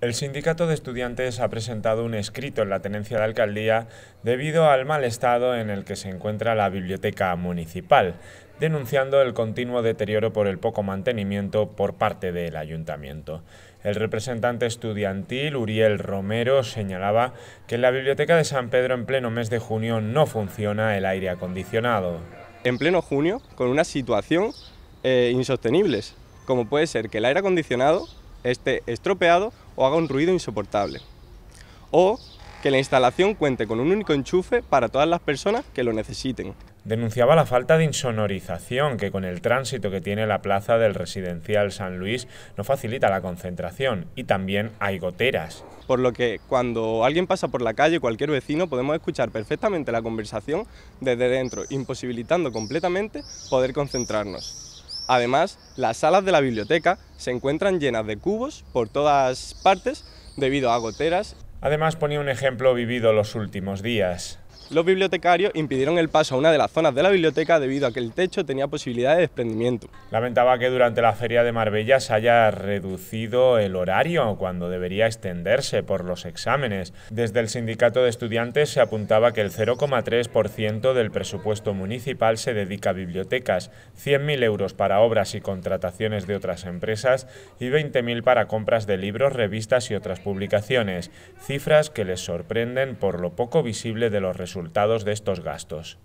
El sindicato de estudiantes ha presentado un escrito en la tenencia de alcaldía debido al mal estado en el que se encuentra la biblioteca municipal, denunciando el continuo deterioro por el poco mantenimiento por parte del ayuntamiento. El representante estudiantil Uriel Romero señalaba que en la biblioteca de San Pedro en pleno mes de junio no funciona el aire acondicionado. En pleno junio, con una situación eh, insostenible como puede ser que el aire acondicionado esté estropeado o haga un ruido insoportable. O que la instalación cuente con un único enchufe para todas las personas que lo necesiten. Denunciaba la falta de insonorización que con el tránsito que tiene la plaza del residencial San Luis no facilita la concentración y también hay goteras. Por lo que cuando alguien pasa por la calle, cualquier vecino, podemos escuchar perfectamente la conversación desde dentro, imposibilitando completamente poder concentrarnos. Además, las salas de la biblioteca se encuentran llenas de cubos por todas partes debido a goteras. Además ponía un ejemplo vivido los últimos días. Los bibliotecarios impidieron el paso a una de las zonas de la biblioteca debido a que el techo tenía posibilidad de desprendimiento. Lamentaba que durante la feria de Marbella se haya reducido el horario cuando debería extenderse por los exámenes. Desde el sindicato de estudiantes se apuntaba que el 0,3% del presupuesto municipal se dedica a bibliotecas, 100.000 euros para obras y contrataciones de otras empresas y 20.000 para compras de libros, revistas y otras publicaciones, cifras que les sorprenden por lo poco visible de los resultados resultados de estos gastos.